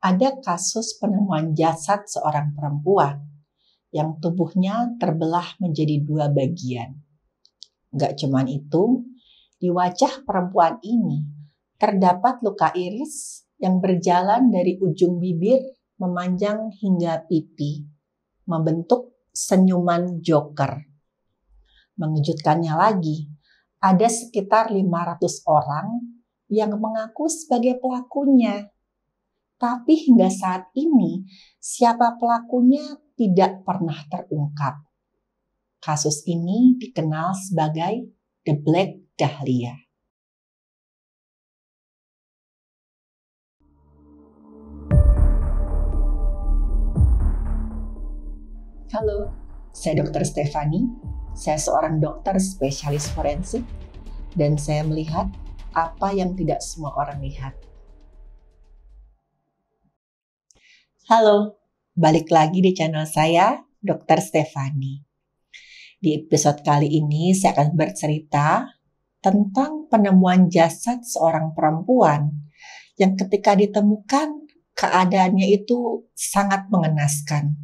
ada kasus penemuan jasad seorang perempuan yang tubuhnya terbelah menjadi dua bagian. Gak cuman itu, di wajah perempuan ini terdapat luka iris yang berjalan dari ujung bibir memanjang hingga pipi, membentuk senyuman joker. Mengejutkannya lagi, ada sekitar 500 orang yang mengaku sebagai pelakunya tapi hingga saat ini siapa pelakunya tidak pernah terungkap. Kasus ini dikenal sebagai The Black Dahlia. Halo, saya Dr. Stefani. Saya seorang dokter spesialis forensik dan saya melihat apa yang tidak semua orang lihat. Halo, balik lagi di channel saya, Dr. Stefani. Di episode kali ini saya akan bercerita tentang penemuan jasad seorang perempuan yang ketika ditemukan keadaannya itu sangat mengenaskan.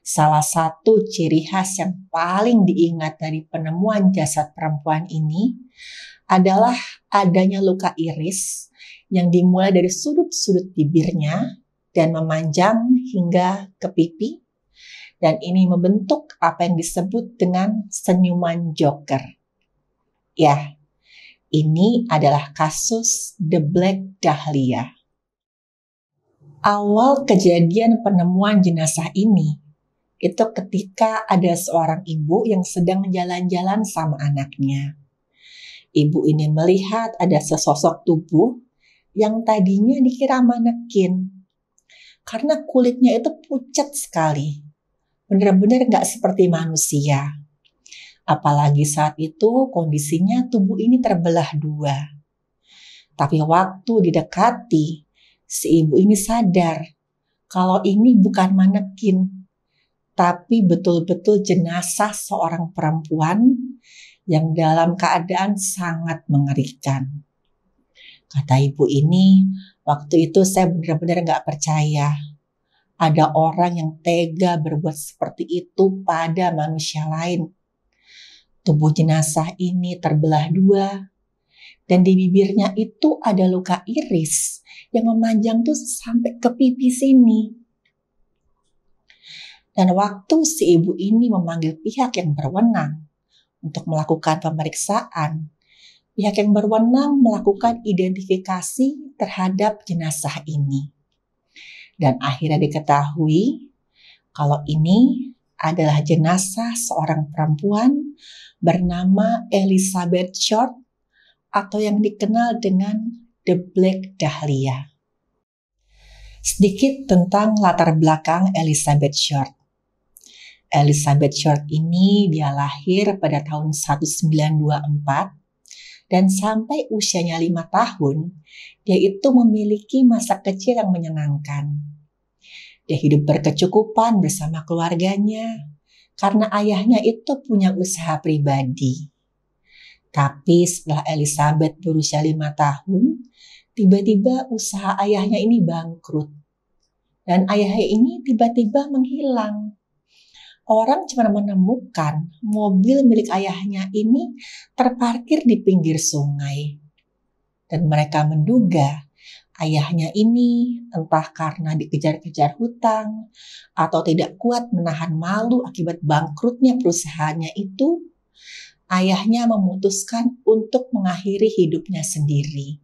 Salah satu ciri khas yang paling diingat dari penemuan jasad perempuan ini adalah adanya luka iris yang dimulai dari sudut-sudut bibirnya dan memanjang hingga ke pipi. Dan ini membentuk apa yang disebut dengan senyuman joker. Ya, ini adalah kasus The Black Dahlia. Awal kejadian penemuan jenazah ini itu ketika ada seorang ibu yang sedang jalan-jalan sama anaknya. Ibu ini melihat ada sesosok tubuh yang tadinya dikira manekin, karena kulitnya itu pucat sekali. Benar-benar nggak seperti manusia. Apalagi saat itu kondisinya tubuh ini terbelah dua. Tapi waktu didekati, si ibu ini sadar kalau ini bukan manekin, tapi betul-betul jenazah seorang perempuan yang dalam keadaan sangat mengerikan. Kata ibu ini, Waktu itu saya benar-benar nggak percaya ada orang yang tega berbuat seperti itu pada manusia lain. Tubuh jenazah ini terbelah dua, dan di bibirnya itu ada luka iris yang memanjang tuh sampai ke pipi sini. Dan waktu si ibu ini memanggil pihak yang berwenang untuk melakukan pemeriksaan, pihak yang berwenang melakukan identifikasi terhadap jenazah ini. Dan akhirnya diketahui kalau ini adalah jenazah seorang perempuan bernama Elizabeth Short atau yang dikenal dengan The Black Dahlia. Sedikit tentang latar belakang Elizabeth Short. Elizabeth Short ini dia lahir pada tahun 1924 dan sampai usianya lima tahun, dia itu memiliki masa kecil yang menyenangkan. Dia hidup berkecukupan bersama keluarganya karena ayahnya itu punya usaha pribadi. Tapi setelah Elizabeth berusia lima tahun, tiba-tiba usaha ayahnya ini bangkrut. Dan ayahnya ini tiba-tiba menghilang orang cuma menemukan mobil milik ayahnya ini terparkir di pinggir sungai. Dan mereka menduga ayahnya ini entah karena dikejar-kejar hutang atau tidak kuat menahan malu akibat bangkrutnya perusahaannya itu, ayahnya memutuskan untuk mengakhiri hidupnya sendiri.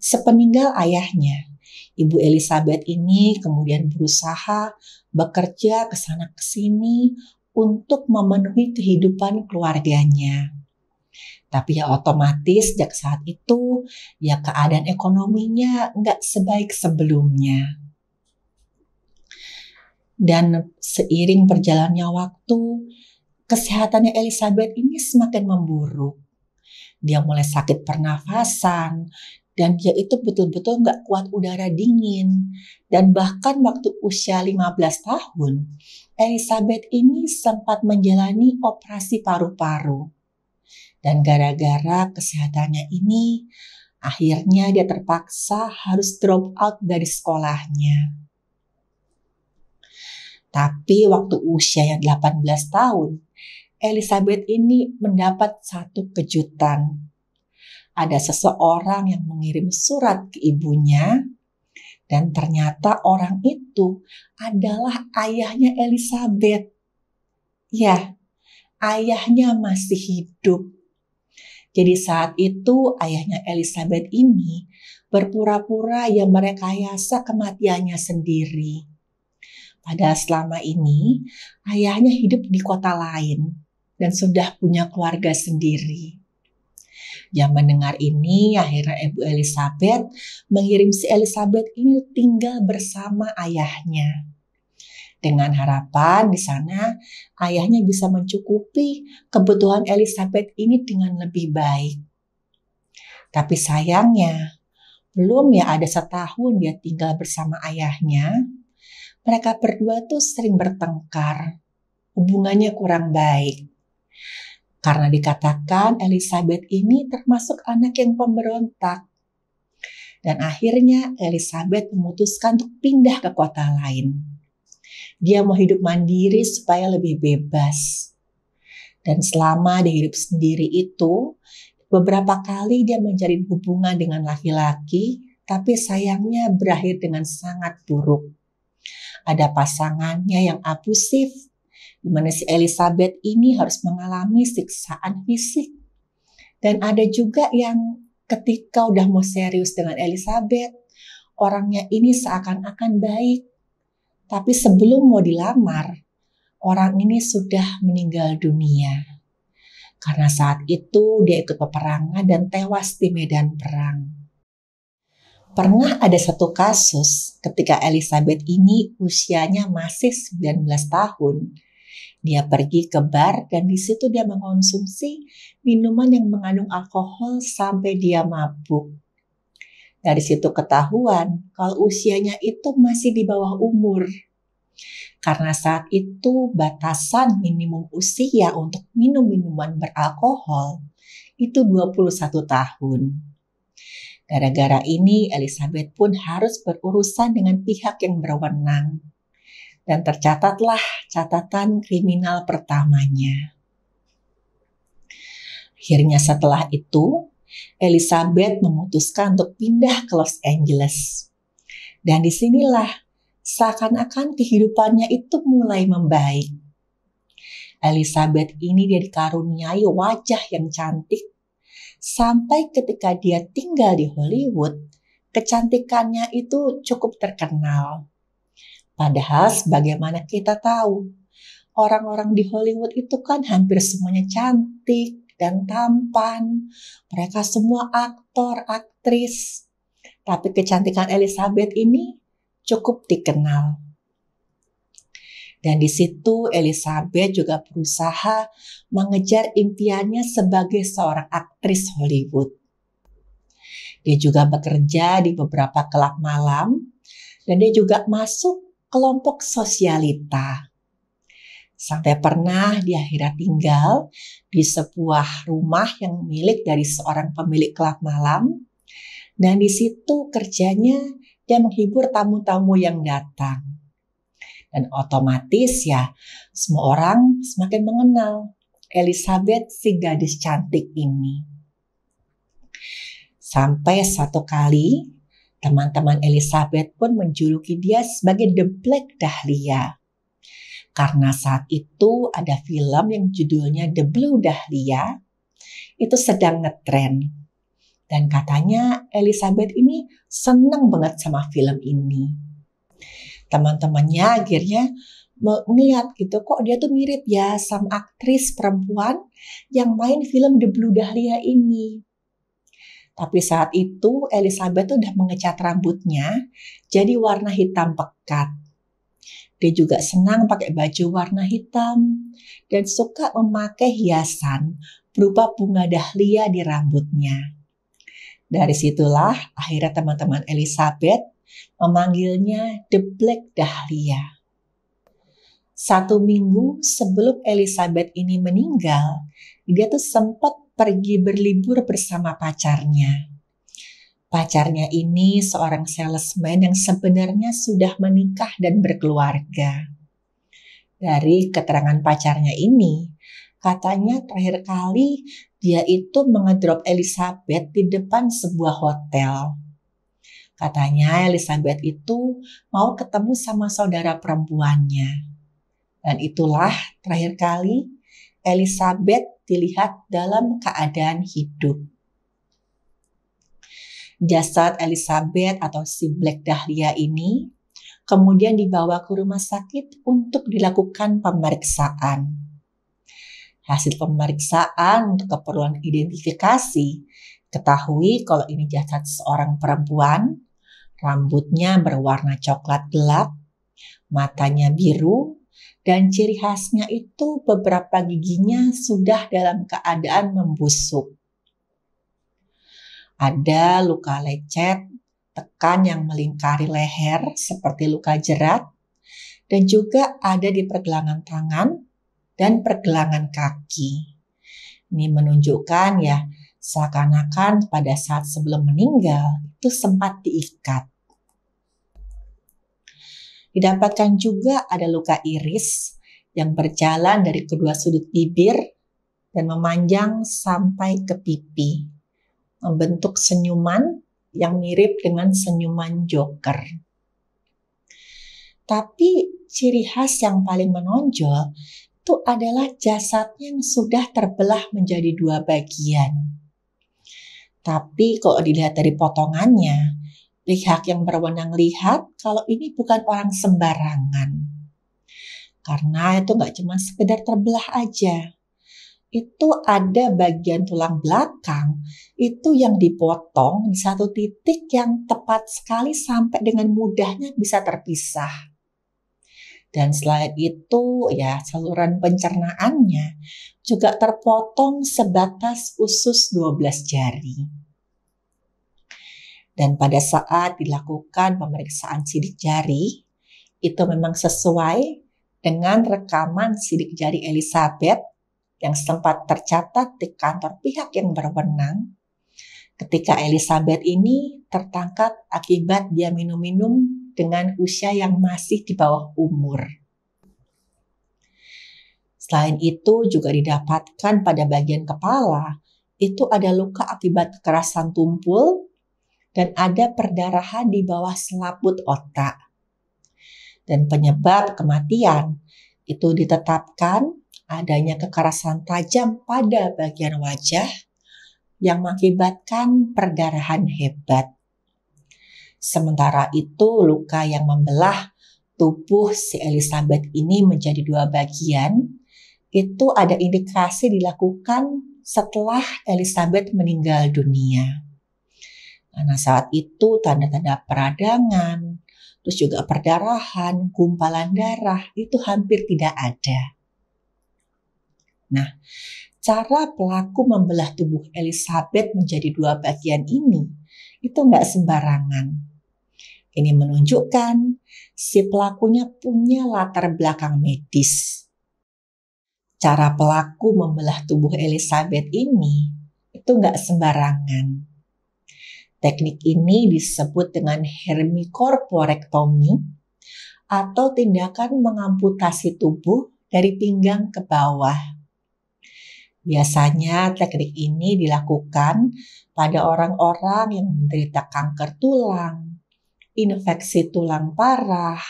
Sepeninggal ayahnya, Ibu Elizabeth ini kemudian berusaha bekerja ke sana ke sini untuk memenuhi kehidupan keluarganya. Tapi ya otomatis sejak saat itu ya keadaan ekonominya nggak sebaik sebelumnya. Dan seiring berjalannya waktu, kesehatannya Elizabeth ini semakin memburuk. Dia mulai sakit pernafasan, dan dia itu betul-betul nggak kuat udara dingin. Dan bahkan waktu usia 15 tahun, Elizabeth ini sempat menjalani operasi paru-paru. Dan gara-gara kesehatannya ini, akhirnya dia terpaksa harus drop out dari sekolahnya. Tapi waktu usia yang 18 tahun, Elizabeth ini mendapat satu kejutan ada seseorang yang mengirim surat ke ibunya dan ternyata orang itu adalah ayahnya Elizabeth. Ya, ayahnya masih hidup. Jadi saat itu ayahnya Elizabeth ini berpura-pura yang merekayasa kematiannya sendiri. Pada selama ini ayahnya hidup di kota lain dan sudah punya keluarga sendiri. Yang mendengar ini akhirnya Ibu Elizabeth mengirim si Elizabeth ini tinggal bersama ayahnya. Dengan harapan di sana ayahnya bisa mencukupi kebutuhan Elizabeth ini dengan lebih baik. Tapi sayangnya, belum ya ada setahun dia tinggal bersama ayahnya, mereka berdua tuh sering bertengkar. Hubungannya kurang baik. Karena dikatakan Elizabeth ini termasuk anak yang pemberontak. Dan akhirnya Elizabeth memutuskan untuk pindah ke kota lain. Dia mau hidup mandiri supaya lebih bebas. Dan selama dia hidup sendiri itu, beberapa kali dia menjalin hubungan dengan laki-laki, tapi sayangnya berakhir dengan sangat buruk. Ada pasangannya yang abusif, di mana si Elizabeth ini harus mengalami siksaan fisik. Dan ada juga yang ketika udah mau serius dengan Elizabeth, orangnya ini seakan-akan baik. Tapi sebelum mau dilamar, orang ini sudah meninggal dunia. Karena saat itu dia ikut peperangan dan tewas di medan perang. Pernah ada satu kasus ketika Elizabeth ini usianya masih 19 tahun dia pergi ke bar dan di situ dia mengonsumsi minuman yang mengandung alkohol sampai dia mabuk. Dari situ ketahuan kalau usianya itu masih di bawah umur. Karena saat itu batasan minimum usia untuk minum minuman beralkohol itu 21 tahun. Gara-gara ini Elizabeth pun harus berurusan dengan pihak yang berwenang dan tercatatlah catatan kriminal pertamanya. Akhirnya setelah itu, Elizabeth memutuskan untuk pindah ke Los Angeles. Dan disinilah seakan-akan kehidupannya itu mulai membaik. Elizabeth ini dia dikaruniai wajah yang cantik. Sampai ketika dia tinggal di Hollywood, kecantikannya itu cukup terkenal. Padahal sebagaimana kita tahu, orang-orang di Hollywood itu kan hampir semuanya cantik dan tampan. Mereka semua aktor, aktris. Tapi kecantikan Elizabeth ini cukup dikenal. Dan di situ Elizabeth juga berusaha mengejar impiannya sebagai seorang aktris Hollywood. Dia juga bekerja di beberapa kelab malam dan dia juga masuk kelompok sosialita. Sampai pernah di akhirnya tinggal di sebuah rumah yang milik dari seorang pemilik klub malam. Dan di situ kerjanya dia menghibur tamu-tamu yang datang. Dan otomatis ya semua orang semakin mengenal Elizabeth si gadis cantik ini. Sampai satu kali Teman-teman Elizabeth pun menjuluki dia sebagai The Black Dahlia. Karena saat itu ada film yang judulnya The Blue Dahlia, itu sedang ngetren Dan katanya Elizabeth ini senang banget sama film ini. Teman-temannya akhirnya melihat gitu kok dia tuh mirip ya sama aktris perempuan yang main film The Blue Dahlia ini. Tapi saat itu Elizabeth udah mengecat rambutnya jadi warna hitam pekat. Dia juga senang pakai baju warna hitam dan suka memakai hiasan berupa bunga dahlia di rambutnya. Dari situlah akhirnya teman-teman Elizabeth memanggilnya The Black Dahlia. Satu minggu sebelum Elizabeth ini meninggal, dia tuh sempat pergi berlibur bersama pacarnya. Pacarnya ini seorang salesman yang sebenarnya sudah menikah dan berkeluarga. Dari keterangan pacarnya ini, katanya terakhir kali dia itu mengedrop Elizabeth di depan sebuah hotel. Katanya Elizabeth itu mau ketemu sama saudara perempuannya. Dan itulah terakhir kali Elizabeth dilihat dalam keadaan hidup. Jasad Elizabeth atau si Black Dahlia ini kemudian dibawa ke rumah sakit untuk dilakukan pemeriksaan. Hasil pemeriksaan untuk keperluan identifikasi ketahui kalau ini jasad seorang perempuan, rambutnya berwarna coklat gelap, matanya biru, dan ciri khasnya itu beberapa giginya sudah dalam keadaan membusuk. Ada luka lecet, tekan yang melingkari leher seperti luka jerat, dan juga ada di pergelangan tangan dan pergelangan kaki. Ini menunjukkan ya, seakan-akan pada saat sebelum meninggal itu sempat diikat. Didapatkan juga ada luka iris yang berjalan dari kedua sudut bibir dan memanjang sampai ke pipi, membentuk senyuman yang mirip dengan senyuman joker. Tapi ciri khas yang paling menonjol itu adalah jasadnya yang sudah terbelah menjadi dua bagian. Tapi kalau dilihat dari potongannya, Pihak yang berwenang lihat kalau ini bukan orang sembarangan. Karena itu nggak cuma sekedar terbelah aja. Itu ada bagian tulang belakang itu yang dipotong di satu titik yang tepat sekali sampai dengan mudahnya bisa terpisah. Dan selain itu ya saluran pencernaannya juga terpotong sebatas usus 12 jari. Dan pada saat dilakukan pemeriksaan sidik jari, itu memang sesuai dengan rekaman sidik jari Elizabeth yang sempat tercatat di kantor pihak yang berwenang ketika Elizabeth ini tertangkap akibat dia minum-minum dengan usia yang masih di bawah umur. Selain itu juga didapatkan pada bagian kepala itu ada luka akibat kekerasan tumpul dan ada perdarahan di bawah selaput otak. Dan penyebab kematian itu ditetapkan adanya kekerasan tajam pada bagian wajah yang mengakibatkan perdarahan hebat. Sementara itu, luka yang membelah tubuh si Elizabeth ini menjadi dua bagian, itu ada indikasi dilakukan setelah Elizabeth meninggal dunia. Karena saat itu tanda-tanda peradangan, terus juga perdarahan, gumpalan darah itu hampir tidak ada. Nah, cara pelaku membelah tubuh Elizabeth menjadi dua bagian ini itu nggak sembarangan. Ini menunjukkan si pelakunya punya latar belakang medis. Cara pelaku membelah tubuh Elizabeth ini itu nggak sembarangan Teknik ini disebut dengan hermikorporektomi atau tindakan mengamputasi tubuh dari pinggang ke bawah. Biasanya teknik ini dilakukan pada orang-orang yang menderita kanker tulang, infeksi tulang parah,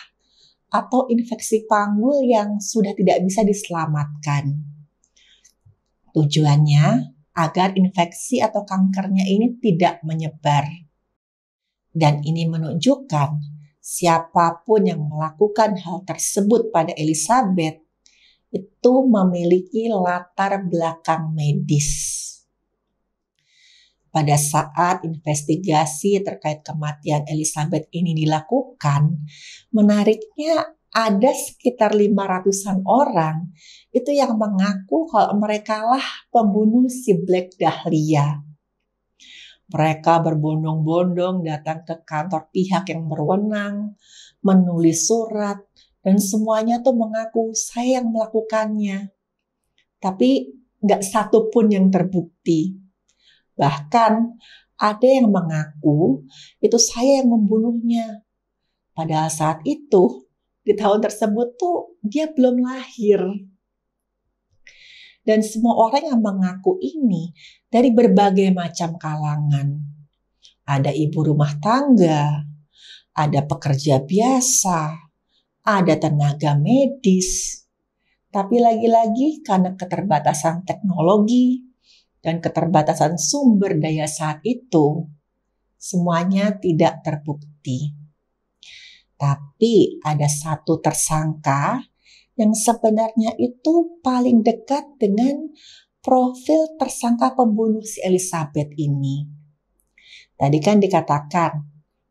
atau infeksi panggul yang sudah tidak bisa diselamatkan. Tujuannya agar infeksi atau kankernya ini tidak menyebar. Dan ini menunjukkan siapapun yang melakukan hal tersebut pada Elizabeth itu memiliki latar belakang medis. Pada saat investigasi terkait kematian Elizabeth ini dilakukan, menariknya ada sekitar 500-an orang itu yang mengaku kalau merekalah pembunuh si Black Dahlia. Mereka berbondong-bondong datang ke kantor pihak yang berwenang, menulis surat, dan semuanya tuh mengaku saya yang melakukannya. Tapi nggak satu pun yang terbukti. Bahkan ada yang mengaku itu saya yang membunuhnya. Padahal saat itu di tahun tersebut tuh dia belum lahir. Dan semua orang yang mengaku ini dari berbagai macam kalangan. Ada ibu rumah tangga, ada pekerja biasa, ada tenaga medis. Tapi lagi-lagi karena keterbatasan teknologi dan keterbatasan sumber daya saat itu, semuanya tidak terbukti. Tapi ada satu tersangka yang sebenarnya itu paling dekat dengan profil tersangka pembunuh si Elizabeth ini. Tadi kan dikatakan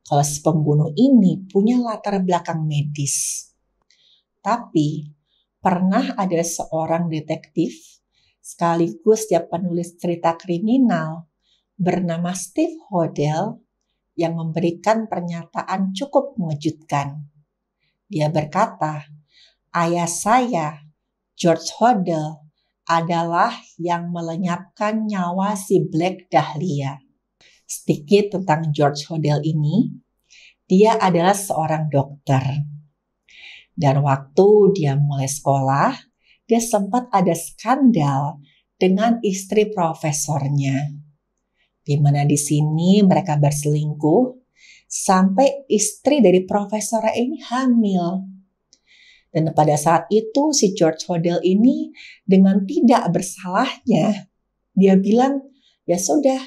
kalau si pembunuh ini punya latar belakang medis. Tapi pernah ada seorang detektif sekaligus dia penulis cerita kriminal bernama Steve Hodell yang memberikan pernyataan cukup mengejutkan. Dia berkata, "Ayah saya, George Hodel, adalah yang melenyapkan nyawa si Black Dahlia." Sedikit tentang George Hodel ini, dia adalah seorang dokter. Dan waktu dia mulai sekolah, dia sempat ada skandal dengan istri profesornya di mana di sini mereka berselingkuh sampai istri dari profesor ini hamil. Dan pada saat itu si George Hodel ini dengan tidak bersalahnya dia bilang, "Ya sudah,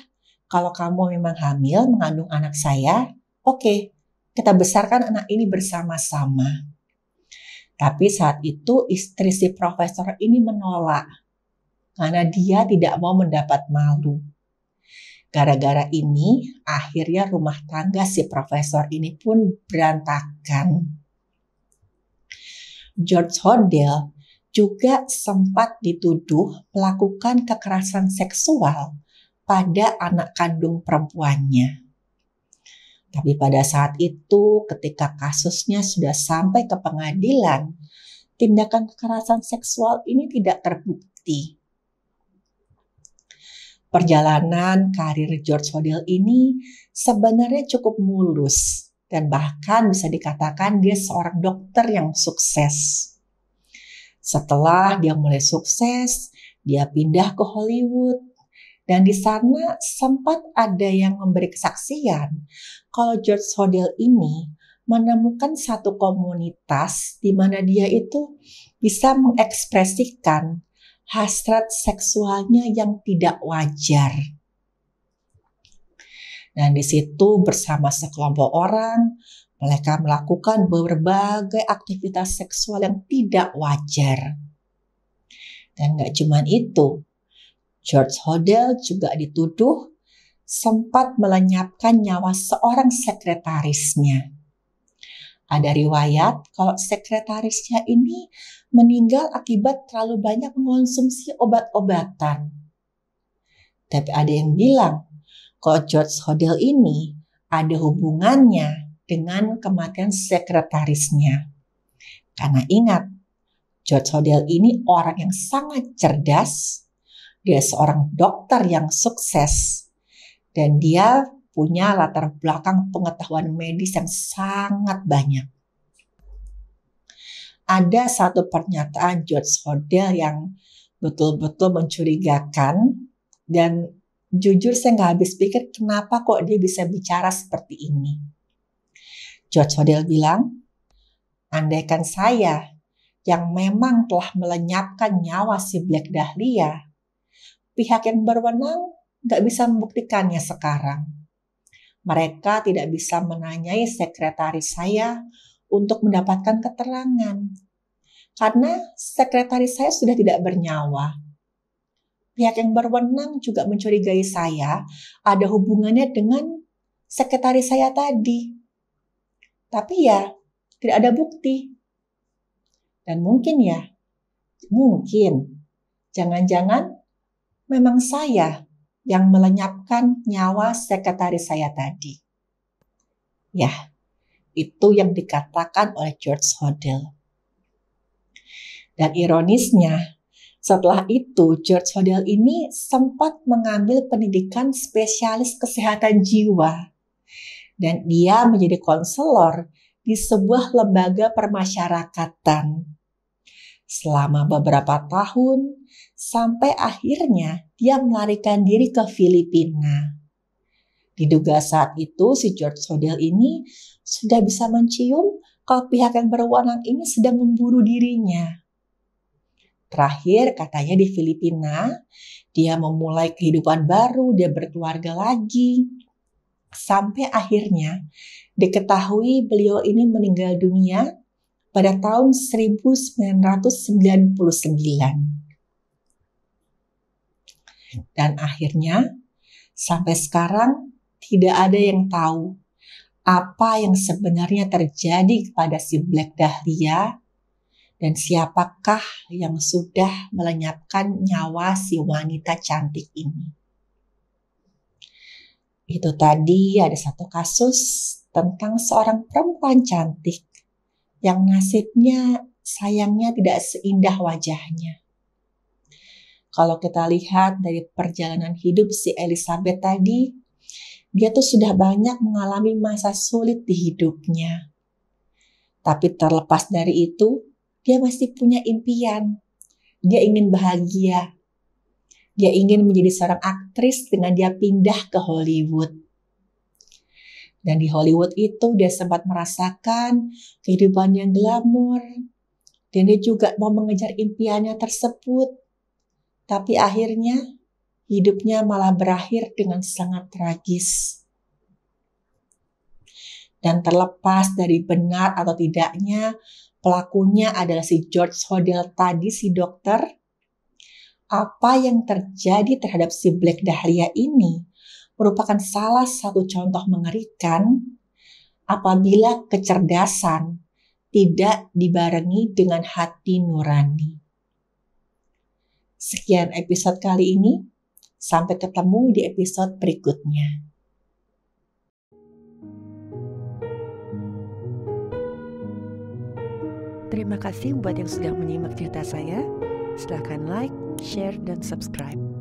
kalau kamu memang hamil mengandung anak saya, oke, okay, kita besarkan anak ini bersama-sama." Tapi saat itu istri si profesor ini menolak karena dia tidak mau mendapat malu. Gara-gara ini, akhirnya rumah tangga si profesor ini pun berantakan. George Hodel juga sempat dituduh melakukan kekerasan seksual pada anak kandung perempuannya. Tapi pada saat itu, ketika kasusnya sudah sampai ke pengadilan, tindakan kekerasan seksual ini tidak terbukti Perjalanan karir George Hodel ini sebenarnya cukup mulus dan bahkan bisa dikatakan dia seorang dokter yang sukses. Setelah dia mulai sukses, dia pindah ke Hollywood dan di sana sempat ada yang memberi kesaksian kalau George Hodel ini menemukan satu komunitas di mana dia itu bisa mengekspresikan hasrat seksualnya yang tidak wajar. Dan di situ bersama sekelompok orang, mereka melakukan berbagai aktivitas seksual yang tidak wajar. Dan nggak cuma itu, George Hodel juga dituduh sempat melenyapkan nyawa seorang sekretarisnya. Ada riwayat kalau sekretarisnya ini meninggal akibat terlalu banyak mengonsumsi obat-obatan. Tapi ada yang bilang, kok George Hodel ini ada hubungannya dengan kematian sekretarisnya. Karena ingat, George Hodel ini orang yang sangat cerdas, dia seorang dokter yang sukses, dan dia punya latar belakang pengetahuan medis yang sangat banyak ada satu pernyataan George Hodel yang betul-betul mencurigakan dan jujur saya nggak habis pikir kenapa kok dia bisa bicara seperti ini. George Hodel bilang, andaikan saya yang memang telah melenyapkan nyawa si Black Dahlia, pihak yang berwenang nggak bisa membuktikannya sekarang. Mereka tidak bisa menanyai sekretaris saya untuk mendapatkan keterangan. Karena sekretaris saya sudah tidak bernyawa. Pihak yang berwenang juga mencurigai saya ada hubungannya dengan sekretaris saya tadi. Tapi ya, tidak ada bukti. Dan mungkin ya, mungkin jangan-jangan memang saya yang melenyapkan nyawa sekretaris saya tadi. Ya, itu yang dikatakan oleh George Hodel. Dan ironisnya, setelah itu George Hodel ini sempat mengambil pendidikan spesialis kesehatan jiwa. Dan dia menjadi konselor di sebuah lembaga permasyarakatan. Selama beberapa tahun, sampai akhirnya dia melarikan diri ke Filipina. Diduga saat itu si George Hodel ini sudah bisa mencium kalau pihak yang berwenang ini sedang memburu dirinya. Terakhir katanya di Filipina, dia memulai kehidupan baru, dia berkeluarga lagi. Sampai akhirnya diketahui beliau ini meninggal dunia pada tahun 1999. Dan akhirnya sampai sekarang tidak ada yang tahu apa yang sebenarnya terjadi kepada si Black Dahlia dan siapakah yang sudah melenyapkan nyawa si wanita cantik ini. Itu tadi ada satu kasus tentang seorang perempuan cantik yang nasibnya sayangnya tidak seindah wajahnya. Kalau kita lihat dari perjalanan hidup si Elizabeth tadi, dia tuh sudah banyak mengalami masa sulit di hidupnya. Tapi terlepas dari itu, dia masih punya impian. Dia ingin bahagia. Dia ingin menjadi seorang aktris dengan dia pindah ke Hollywood. Dan di Hollywood itu dia sempat merasakan kehidupan yang glamor. Dan dia juga mau mengejar impiannya tersebut. Tapi akhirnya hidupnya malah berakhir dengan sangat tragis. Dan terlepas dari benar atau tidaknya, pelakunya adalah si George Hodel tadi, si dokter. Apa yang terjadi terhadap si Black Dahlia ini merupakan salah satu contoh mengerikan apabila kecerdasan tidak dibarengi dengan hati nurani. Sekian episode kali ini. Sampai ketemu di episode berikutnya. Terima kasih buat yang sudah menyimak cerita saya. Silahkan like, share, dan subscribe.